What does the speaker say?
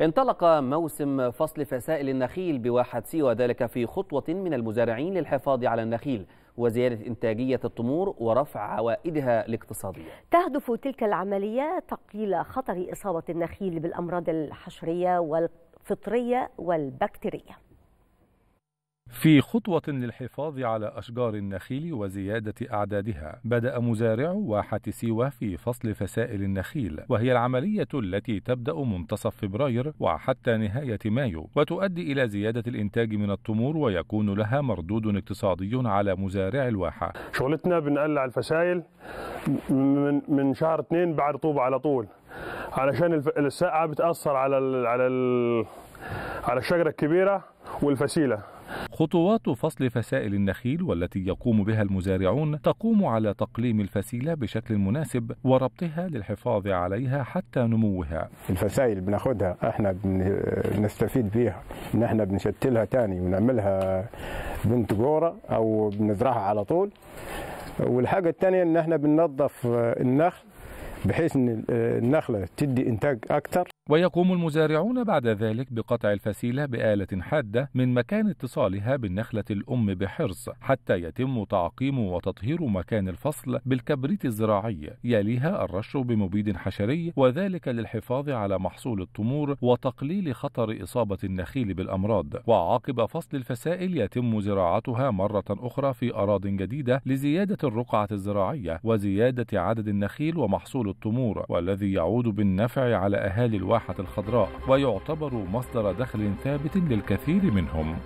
انطلق موسم فصل فسائل النخيل بواحد سي وذلك في خطوة من المزارعين للحفاظ على النخيل وزيادة إنتاجية التمور ورفع عوائدها الاقتصادية تهدف تلك العملية تقليل خطر إصابة النخيل بالأمراض الحشرية والفطرية والبكتيرية في خطوة للحفاظ على أشجار النخيل وزيادة أعدادها، بدأ مزارع واحة سيوة في فصل فسائل النخيل، وهي العملية التي تبدأ منتصف فبراير وحتى نهاية مايو، وتؤدي إلى زيادة الإنتاج من التمور ويكون لها مردود اقتصادي على مزارع الواحة. شغلتنا بنقلع الفسائل من من شهر اثنين بعد رطوبة على طول، علشان الساقعة بتأثر على على على الشجرة الكبيرة والفسيلة. خطوات فصل فسائل النخيل والتي يقوم بها المزارعون تقوم على تقليم الفسيلة بشكل مناسب وربطها للحفاظ عليها حتى نموها الفسائل بناخدها احنا بنستفيد بيها ان احنا بنشتلها تاني ونعملها بنت جورة او بنزرعها على طول والحاجة الثانيه ان احنا بننظف النخل بحيث أن آه، النخلة تدي إنتاج أكثر ويقوم المزارعون بعد ذلك بقطع الفسيلة بآلة حادة من مكان اتصالها بالنخلة الأم بحرص حتى يتم تعقيم وتطهير مكان الفصل بالكبريت الزراعي يليها الرش بمبيد حشري وذلك للحفاظ على محصول التمور وتقليل خطر إصابة النخيل بالأمراض وعقب فصل الفسائل يتم زراعتها مرة أخرى في أراض جديدة لزيادة الرقعة الزراعية وزيادة عدد النخيل ومحصول التمور والذي يعود بالنفع على أهالي الواحة الخضراء ويعتبر مصدر دخل ثابت للكثير منهم